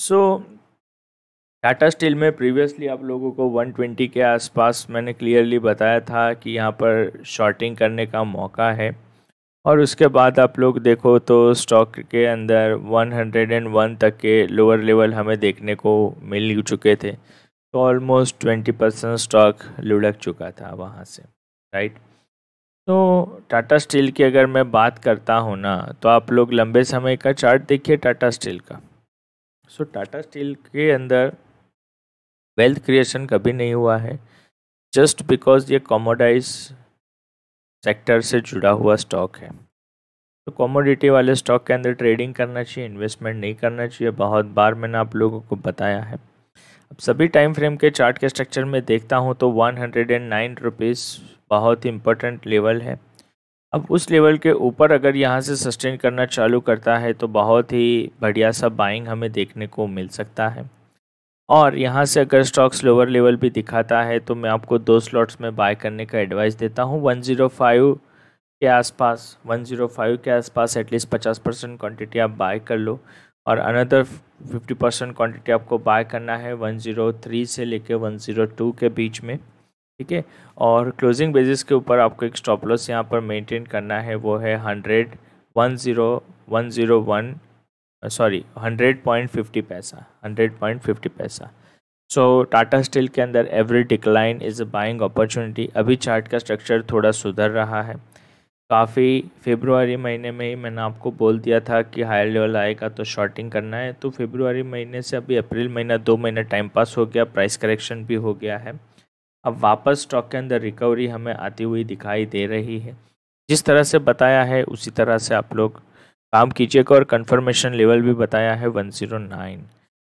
सो Tata steel में previously आप लोगों को 120 के आसपास मैंने क्लियरली बताया था कि यहाँ पर शॉर्टिंग करने का मौका है और उसके बाद आप लोग देखो तो स्टॉक के अंदर 101 तक के लोअर लेवल हमें देखने को मिल चुके थे तो ऑलमोस्ट ट्वेंटी परसेंट स्टॉक लुढ़क चुका था वहाँ से राइट तो टाटा स्टील की अगर मैं बात करता हूँ ना तो आप लोग लंबे समय का चार्ट देखिए टाटा स्टील का सो टाटा स्टील के अंदर वेल्थ क्रिएशन कभी नहीं हुआ है जस्ट बिकॉज ये कॉमोडाइज सेक्टर से जुड़ा हुआ स्टॉक है तो कॉमोडिटी वाले स्टॉक के अंदर ट्रेडिंग करना चाहिए इन्वेस्टमेंट नहीं करना चाहिए बहुत बार मैंने आप लोगों को बताया है अब सभी टाइम फ्रेम के चार्ट के स्ट्रक्चर में देखता हूँ तो one hundred and nine rupees बहुत ही इंपॉर्टेंट लेवल है अब उस लेवल के ऊपर अगर यहाँ से सस्टेन करना चालू करता है तो बहुत ही बढ़िया सा बाइंग हमें देखने को मिल सकता है और यहाँ से अगर स्टॉक्स लोअर लेवल भी दिखाता है तो मैं आपको दो स्लॉट्स में बाय करने का एडवाइस देता हूँ वन जीरो फ़ाइव के आसपास वन ज़ीरो फाइव के आसपास एटलीस्ट पचास परसेंट क्वान्टिटी आप बाय कर लो और अनदर फिफ्टी परसेंट क्वान्टिटी आपको बाय करना है वन ज़ीरो थ्री से लेकर वन जीरो टू के बीच में ठीक है और क्लोजिंग बेसिस के ऊपर आपको एक स्टॉप लॉस यहाँ पर मेंटेन करना है वो है hundred one zero one zero one sorry hundred point fifty पैसा हंड्रेड पॉइंट फिफ्टी पैसा सो टाटा स्टील के अंदर every decline is a buying opportunity अभी चार्ट का स्ट्रक्चर थोड़ा सुधर रहा है काफ़ी फेब्रुआरी महीने में ही मैंने आपको बोल दिया था कि हायर लेवल आएगा तो शॉर्टिंग करना है तो फेब्रुआरी महीने से अभी अप्रैल महीना दो महीना टाइम पास हो गया प्राइस करेक्शन भी हो गया है अब वापस स्टॉक के अंदर रिकवरी हमें आती हुई दिखाई दे रही है जिस तरह से बताया है उसी तरह से आप लोग काम कीजिएगा और कंफर्मेशन लेवल भी बताया है 109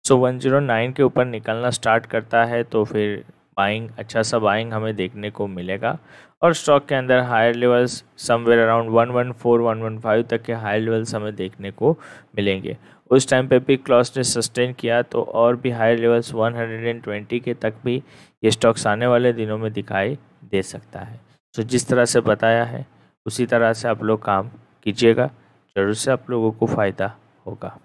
सो so 109 के ऊपर निकलना स्टार्ट करता है तो फिर बाइंग अच्छा सा बाइंग हमें देखने को मिलेगा और स्टॉक के अंदर हायर लेवल्स समवेयर अराउंड 114 115 तक के हायर लेवल्स हमें देखने को मिलेंगे उस टाइम पे भी क्लॉस ने सस्टेन किया तो और भी हायर लेवल्स 120 के तक भी ये स्टॉक्स आने वाले दिनों में दिखाई दे सकता है तो जिस तरह से बताया है उसी तरह से आप लोग काम कीजिएगा ज़रूर से आप लोगों को फ़ायदा होगा